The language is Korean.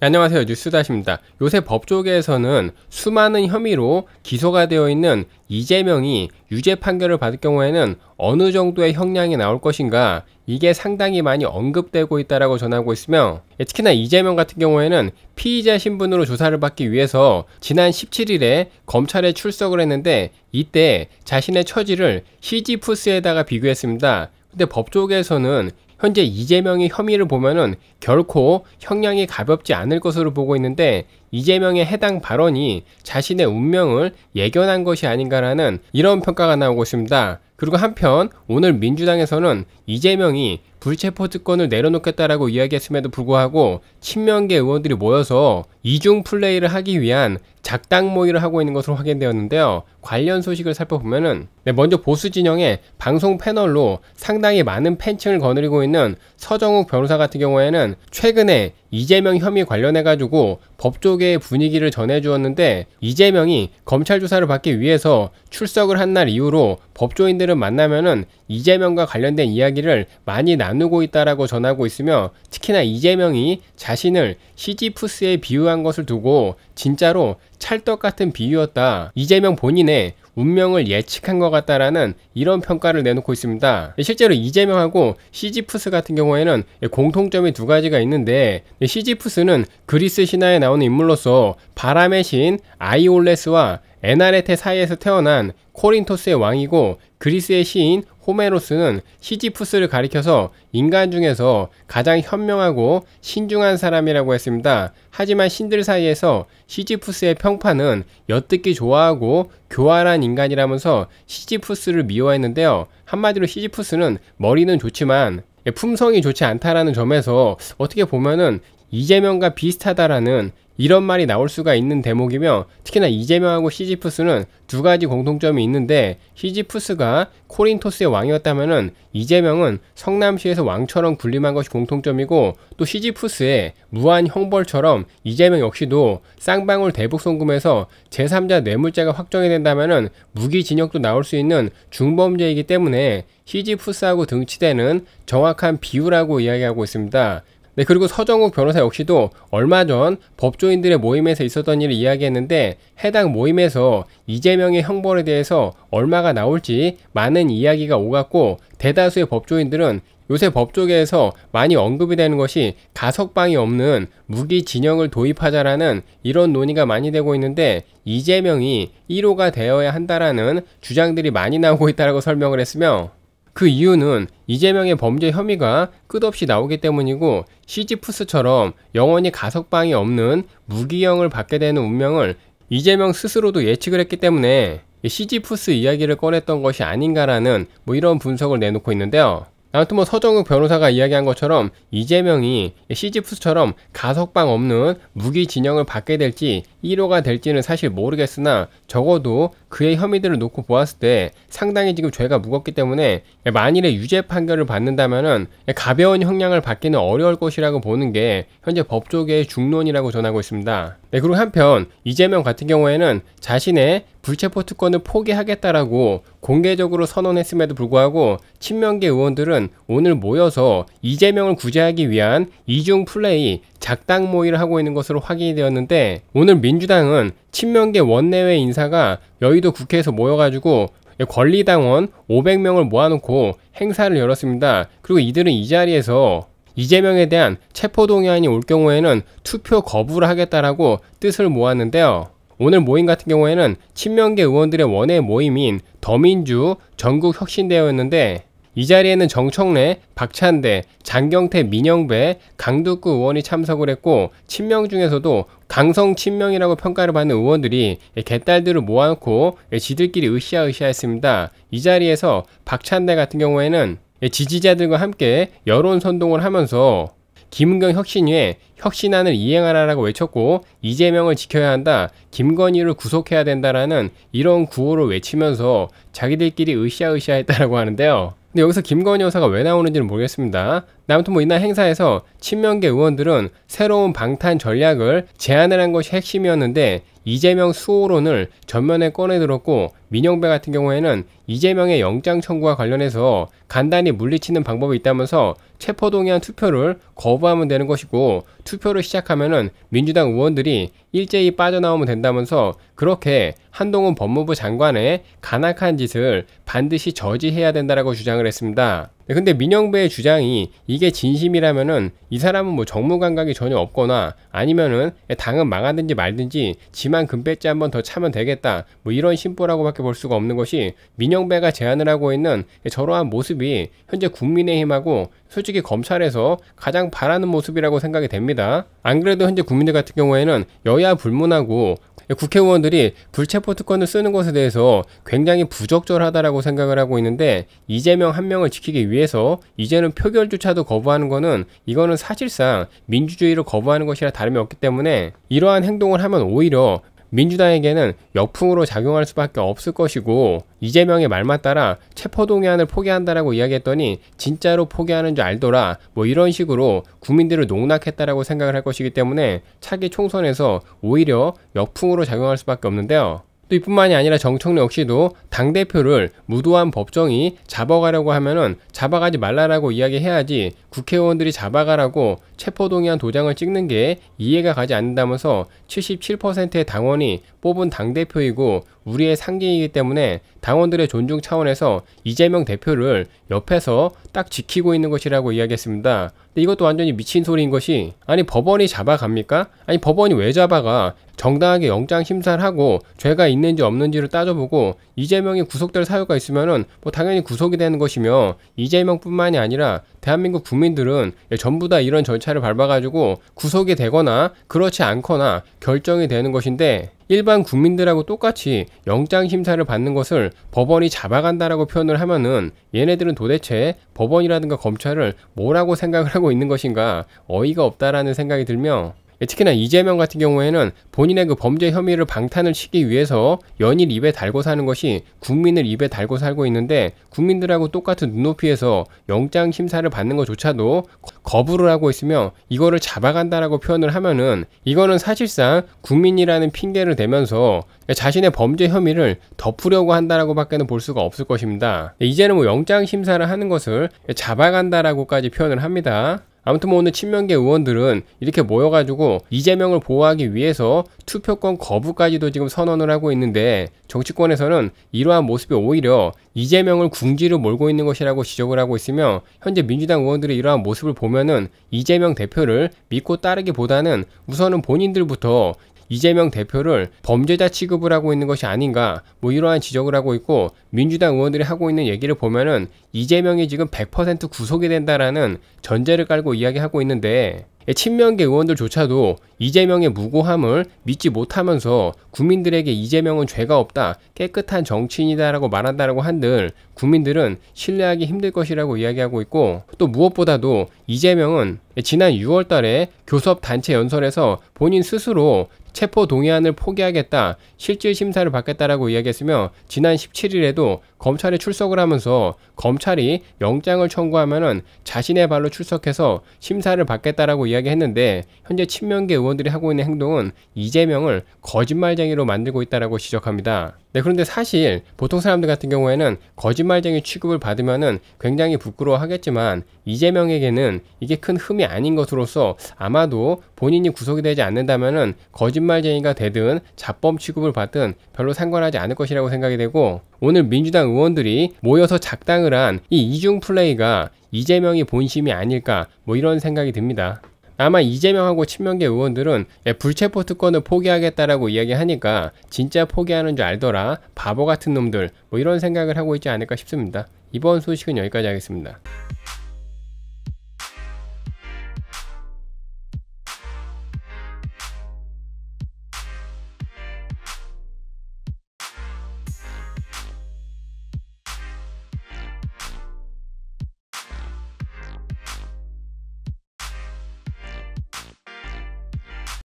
네, 안녕하세요 뉴스다시입니다. 요새 법조계에서는 수많은 혐의로 기소가 되어 있는 이재명이 유죄 판결을 받을 경우에는 어느 정도의 형량이 나올 것인가 이게 상당히 많이 언급되고 있다라고 전하고 있으며 예, 특히나 이재명 같은 경우에는 피의자 신분으로 조사를 받기 위해서 지난 17일에 검찰에 출석을 했는데 이때 자신의 처지를 시지푸스에다가 비교했습니다. 근데 법조계에서는 현재 이재명의 혐의를 보면은 결코 형량이 가볍지 않을 것으로 보고 있는데 이재명의 해당 발언이 자신의 운명을 예견한 것이 아닌가라는 이런 평가가 나오고 있습니다. 그리고 한편 오늘 민주당에서는 이재명이 불체포 특권을 내려놓겠다라고 이야기했음에도 불구하고 친명계 의원들이 모여서 이중 플레이를 하기 위한 작당 모의를 하고 있는 것으로 확인되었는데요. 관련 소식을 살펴보면은 네, 먼저 보수 진영의 방송 패널로 상당히 많은 팬층을 거느리고 있는 서정욱 변호사 같은 경우에는 최근에 이재명 혐의 관련해가지고 법조계의 분위기를 전해주었는데 이재명이 검찰 조사를 받기 위해서 출석을 한 날 이후로 법조인들을 만나면은 이재명과 관련된 이야기를 많이 나누고 있다라고 전하고 있으며 특히나 이재명이 자신을 시지푸스에 비유한 것을 두고 진짜로 찰떡 같은 비유였다. 이재명 본인의 운명을 예측한 것 같다라는 이런 평가를 내놓고 있습니다. 실제로 이재명하고 시지푸스 같은 경우에는 공통점이 두 가지가 있는데 시지푸스는 그리스 신화에 나오는 인물로서 바람의 신 아이올레스와 에나레테 사이에서 태어난 코린토스의 왕이고 그리스의 시인 호메로스는 시지푸스를 가리켜서 인간 중에서 가장 현명하고 신중한 사람이라고 했습니다. 하지만 신들 사이에서 시지푸스의 평판은 엿듣기 좋아하고 교활한 인간이라면서 시지푸스를 미워했는데요. 한마디로 시지푸스는 머리는 좋지만 품성이 좋지 않다라는 점에서 어떻게 보면은 이재명과 비슷하다라는 이런 말이 나올 수가 있는 대목이며 특히나 이재명하고 시지푸스는 두 가지 공통점이 있는데 시지푸스가 코린토스의 왕이었다면 이재명은 성남시에서 왕처럼 군림한 것이 공통점이고 또 시지푸스의 무한 형벌처럼 이재명 역시도 쌍방울 대북송금에서 제3자 뇌물죄가 확정이 된다면 무기징역도 나올 수 있는 중범죄이기 때문에 시지푸스하고 등치되는 정확한 비율라고 이야기하고 있습니다. 네, 그리고 서정욱 변호사 역시도 얼마 전 법조인들의 모임에서 있었던 일을 이야기했는데 해당 모임에서 이재명의 형벌에 대해서 얼마가 나올지 많은 이야기가 오갔고 대다수의 법조인들은 요새 법조계에서 많이 언급이 되는 것이 가석방이 없는 무기 진영을 도입하자라는 이런 논의가 많이 되고 있는데 이재명이 1호가 되어야 한다라는 주장들이 많이 나오고 있다라고 설명을 했으며 그 이유는 이재명의 범죄 혐의가 끝없이 나오기 때문이고 시지푸스처럼 영원히 가석방이 없는 무기형을 받게 되는 운명을 이재명 스스로도 예측을 했기 때문에 시지푸스 이야기를 꺼냈던 것이 아닌가라는 뭐 이런 분석을 내놓고 있는데요. 아무튼 뭐 서정욱 변호사가 이야기한 것처럼 이재명이 시지프스처럼 가석방 없는 무기 진영을 받게 될지 1호가 될지는 사실 모르겠으나 적어도 그의 혐의들을 놓고 보았을 때 상당히 지금 죄가 무겁기 때문에 만일에 유죄 판결을 받는다면은 가벼운 형량을 받기는 어려울 것이라고 보는 게 현재 법조계의 중론이라고 전하고 있습니다. 네, 그리고 한편 이재명 같은 경우에는 자신의 불체포 특권을 포기하겠다라고 공개적으로 선언했음에도 불구하고 친명계 의원들은 오늘 모여서 이재명을 구제하기 위한 이중 플레이 작당 모의를 하고 있는 것으로 확인이 되었는데 오늘 민주당은 친명계 원내외 인사가 여의도 국회에서 모여가지고 권리당원 500명을 모아놓고 행사를 열었습니다. 그리고 이들은 이 자리에서 이재명에 대한 체포동의안이 올 경우에는 투표 거부를 하겠다라고 뜻을 모았는데요. 오늘 모임 같은 경우에는 친명계 의원들의 원외 모임인 더민주 전국혁신대회였는데 이 자리에는 정청래, 박찬대, 장경태, 민영배, 강두구 의원이 참석을 했고 친명 중에서도 강성 친명이라고 평가를 받는 의원들이 개딸들을 모아놓고 지들끼리 으쌰으쌰했습니다. 이 자리에서 박찬대 같은 경우에는 지지자들과 함께 여론 선동을 하면서 김은경 혁신위에 혁신안을 이행하라라고 외쳤고 이재명을 지켜야 한다, 김건희를 구속해야 된다라는 이런 구호를 외치면서 자기들끼리 으쌰으쌰 했다라고 하는데요. 근데 여기서 김건희 여사가 왜 나오는지는 모르겠습니다. 아무튼 뭐 이날 행사에서 친명계 의원들은 새로운 방탄 전략을 제안을 한 것이 핵심이었는데 이재명 수호론을 전면에 꺼내들었고 민영배 같은 경우에는 이재명의 영장 청구와 관련해서 간단히 물리치는 방법이 있다면서 체포동의안 투표를 거부하면 되는 것이고 투표를 시작하면은 민주당 의원들이 일제히 빠져나오면 된다면서 그렇게 한동훈 법무부 장관의 간악한 짓을 반드시 저지해야 된다라고 주장을 했습니다. 네, 근데 민영배의 주장이 이게 진심이라면은 이 사람은 뭐 정무 감각이 전혀 없거나 아니면은 당은 망하든지 말든지 지만 금배지 한 번 더 차면 되겠다 뭐 이런 심보라고밖에 볼 수가 없는 것이 민영배가 제안을 하고 있는 저러한 모습이 현재 국민의힘하고 솔직히 검찰에서 가장 바라는 모습이라고 생각이 됩니다. 안 그래도 현재 국민들 같은 경우에는 여야 불문하고 국회의원들이 불체포 특권을 쓰는 것에 대해서 굉장히 부적절하다라고 생각을 하고 있는데 이재명 한 명을 지키기 위해 위해서 이제는 표결조차도 거부하는 것은 이거는 사실상 민주주의를 거부하는 것이라 다름이 없기 때문에 이러한 행동을 하면 오히려 민주당에게는 역풍으로 작용할 수밖에 없을 것이고 이재명의 말만 따라 체포동의안을 포기한다라고 이야기했더니 진짜로 포기하는 줄 알더라 뭐 이런 식으로 국민들을 농락했다라고 생각을 할 것이기 때문에 차기 총선에서 오히려 역풍으로 작용할 수밖에 없는데요. 또 이뿐만이 아니라 정청래 역시도 당대표를 무도한 법정이 잡아가려고 하면은 잡아가지 말라라고 이야기해야지 국회의원들이 잡아가라고 체포동의안 도장을 찍는 게 이해가 가지 않는다면서 77%의 당원이 뽑은 당대표이고 우리의 상징이기 때문에 당원들의 존중 차원에서 이재명 대표를 옆에서 딱 지키고 있는 것이라고 이야기했습니다. 근데 이것도 완전히 미친 소리인 것이 아니 법원이 잡아갑니까? 아니 법원이 왜 잡아가? 정당하게 영장 심사를 하고 죄가 있는지 없는지를 따져보고 이재명이 구속될 사유가 있으면은 뭐 당연히 구속이 되는 것이며 이재명뿐만이 아니라 대한민국 국민들은 전부 다 이런 절차를 밟아가지고 구속이 되거나 그렇지 않거나 결정이 되는 것인데 일반 국민들하고 똑같이 영장 심사를 받는 것을 법원이 잡아간다라고 표현을 하면은 얘네들은 도대체 법원이라든가 검찰을 뭐라고 생각을 하고 있는 것인가 어이가 없다라는 생각이 들며 예, 특히나 이재명 같은 경우에는 본인의 그 범죄 혐의를 방탄을 시기 키 위해서 연일 입에 달고 사는 것이 국민을 입에 달고 살고 있는데 국민들하고 똑같은 눈높이에서 영장 심사를 받는 것조차도 거부를 하고 있으며 이거를 잡아간다라고 표현을 하면은 이거는 사실상 국민이라는 핑계를 대면서 예, 자신의 범죄 혐의를 덮으려고 한다라고 밖에는 볼 수가 없을 것입니다. 예, 이제는 뭐 영장 심사를 하는 것을 잡아간다라고까지 표현을 합니다. 아무튼 뭐 오늘 친명계 의원들은 이렇게 모여가지고 이재명을 보호하기 위해서 투표권 거부까지도 지금 선언을 하고 있는데 정치권에서는 이러한 모습이 오히려 이재명을 궁지로 몰고 있는 것이라고 지적을 하고 있으며 현재 민주당 의원들의 이러한 모습을 보면은 이재명 대표를 믿고 따르기보다는 우선은 본인들부터 이재명 대표를 범죄자 취급을 하고 있는 것이 아닌가 뭐 이러한 지적을 하고 있고 민주당 의원들이 하고 있는 얘기를 보면은 이재명이 지금 100% 구속이 된다라는 전제를 깔고 이야기하고 있는데 친명계 의원들조차도 이재명의 무고함을 믿지 못하면서 국민들에게 이재명은 죄가 없다, 깨끗한 정치인이다라고 말한다라고 한들 국민들은 신뢰하기 힘들 것이라고 이야기하고 있고 또 무엇보다도 이재명은 지난 6월 달에 교섭 단체 연설에서 본인 스스로 체포 동의안을 포기하겠다, 실질 심사를 받겠다라고 이야기했으며 지난 17일에도 검찰에 출석을 하면서 검찰이 영장을 청구하면은 자신의 발로 출석해서 심사를 받겠다라고 이야기했는데 현재 친명계 의원들이 하고 있는 행동은 이재명을 거짓말쟁이로 만들고 있다라고 지적합니다. 네, 그런데 사실 보통 사람들 같은 경우에는 거짓말쟁이 취급을 받으면은 굉장히 부끄러워하겠지만 이재명에게는 이게 큰 흠이 아닌 것으로서 아마도 본인이 구속이 되지 않는다면은 거짓말쟁이가 되든 자범 취급을 받든 별로 상관하지 않을 것이라고 생각이 되고 오늘 민주당 의원들이 모여서 작당을 한 이 이중 플레이가 이재명이 본심이 아닐까 뭐 이런 생각이 듭니다. 아마 이재명하고 친명계 의원들은 예, 불체포 특권을 포기하겠다라고 이야기하니까 진짜 포기하는 줄 알더라 바보 같은 놈들 뭐 이런 생각을 하고 있지 않을까 싶습니다. 이번 소식은 여기까지 하겠습니다.